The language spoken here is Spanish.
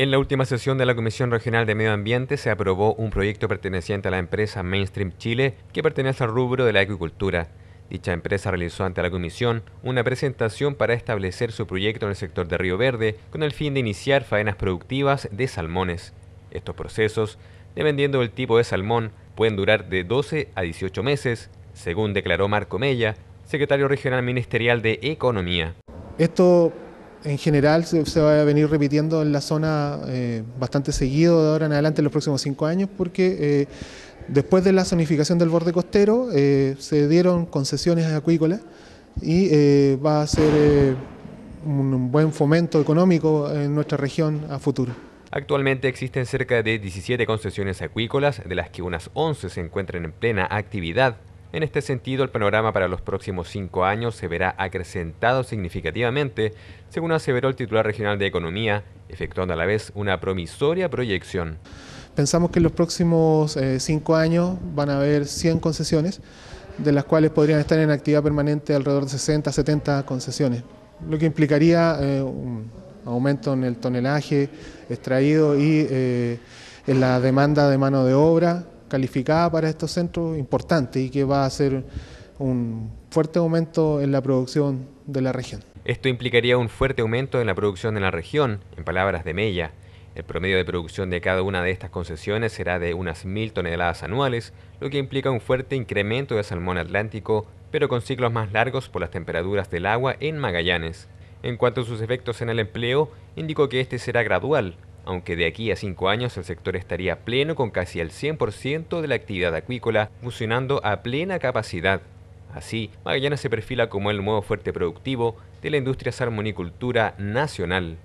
En la última sesión de la Comisión Regional de Medio Ambiente se aprobó un proyecto perteneciente a la empresa Mainstream Chile que pertenece al rubro de la agricultura. Dicha empresa realizó ante la Comisión una presentación para establecer su proyecto en el sector de Río Verde con el fin de iniciar faenas productivas de salmones. Estos procesos, dependiendo del tipo de salmón, pueden durar de 12 a 18 meses, según declaró Marco Mella, secretario regional ministerial de Economía. Esto en general se, va a venir repitiendo en la zona eh, bastante seguido de ahora en adelante en los próximos cinco años porque eh, después de la zonificación del borde costero eh, se dieron concesiones acuícolas y va a ser un buen fomento económico en nuestra región a futuro. Actualmente existen cerca de 17 concesiones acuícolas, de las que unas 11 se encuentran en plena actividad en este sentido, el panorama para los próximos cinco años se verá acrecentado significativamente, según aseveró el titular regional de Economía, efectuando a la vez una promisoria proyección. Pensamos que en los próximos eh, cinco años van a haber 100 concesiones, de las cuales podrían estar en actividad permanente alrededor de 60, 70 concesiones, lo que implicaría eh, un aumento en el tonelaje extraído y eh, en la demanda de mano de obra, calificada para estos centros importante y que va a ser un fuerte aumento en la producción de la región. Esto implicaría un fuerte aumento en la producción de la región, en palabras de Mella. El promedio de producción de cada una de estas concesiones será de unas mil toneladas anuales, lo que implica un fuerte incremento de salmón atlántico, pero con ciclos más largos por las temperaturas del agua en Magallanes. En cuanto a sus efectos en el empleo, indicó que este será gradual, aunque de aquí a cinco años el sector estaría pleno con casi el 100% de la actividad acuícola funcionando a plena capacidad. Así, Magallanes se perfila como el nuevo fuerte productivo de la industria salmonicultura nacional.